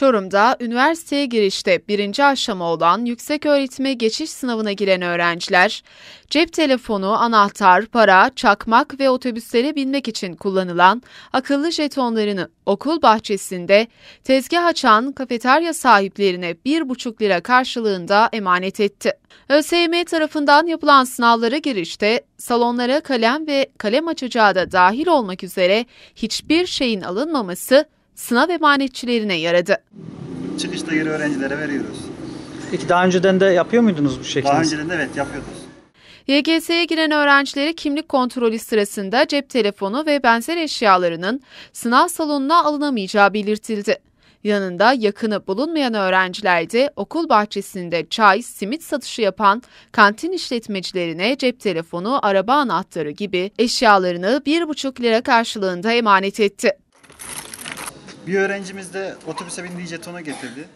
Çorum'da üniversiteye girişte birinci aşama olan yüksek öğretime geçiş sınavına giren öğrenciler, cep telefonu, anahtar, para, çakmak ve otobüslere binmek için kullanılan akıllı jetonlarını okul bahçesinde tezgah açan kafeterya sahiplerine 1,5 lira karşılığında emanet etti. ÖSYM tarafından yapılan sınavlara girişte salonlara kalem ve kalem açacağı da dahil olmak üzere hiçbir şeyin alınmaması sınav emanetçilerine yaradı. Çıkışta geri öğrencilere veriyoruz. Peki daha önceden de yapıyor muydunuz bu şekilde? Daha önceden de evet yapıyorduk. YGS'ye giren öğrencilere kimlik kontrolü sırasında cep telefonu ve benzer eşyalarının sınav salonuna alınamayacağı belirtildi. Yanında yakını bulunmayan öğrenciler de okul bahçesinde çay, simit satışı yapan kantin işletmecilerine cep telefonu, araba anahtarı gibi eşyalarını 1,5 lira karşılığında emanet etti. Bir öğrencimiz de otobüse bindiği jetonu getirdi.